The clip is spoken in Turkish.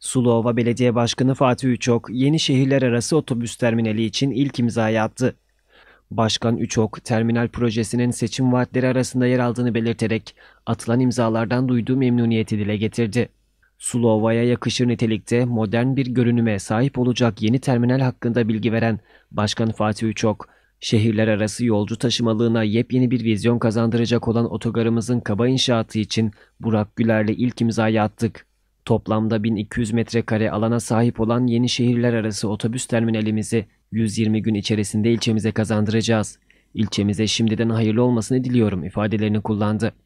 Suluova Belediye Başkanı Fatih Üçok, yeni şehirler arası otobüs terminali için ilk imzayı attı. Başkan Üçok, terminal projesinin seçim vaatleri arasında yer aldığını belirterek atılan imzalardan duyduğu memnuniyeti dile getirdi. Suluova'ya yakışır nitelikte modern bir görünüme sahip olacak yeni terminal hakkında bilgi veren Başkan Fatih Üçok, şehirler arası yolcu taşımalığına yepyeni bir vizyon kazandıracak olan otogarımızın kaba inşaatı için Burak Güler'le ilk imzayı attık. Toplamda 1200 metrekare alana sahip olan yeni şehirler arası otobüs terminalimizi 120 gün içerisinde ilçemize kazandıracağız. İlçemize şimdiden hayırlı olmasını diliyorum ifadelerini kullandı.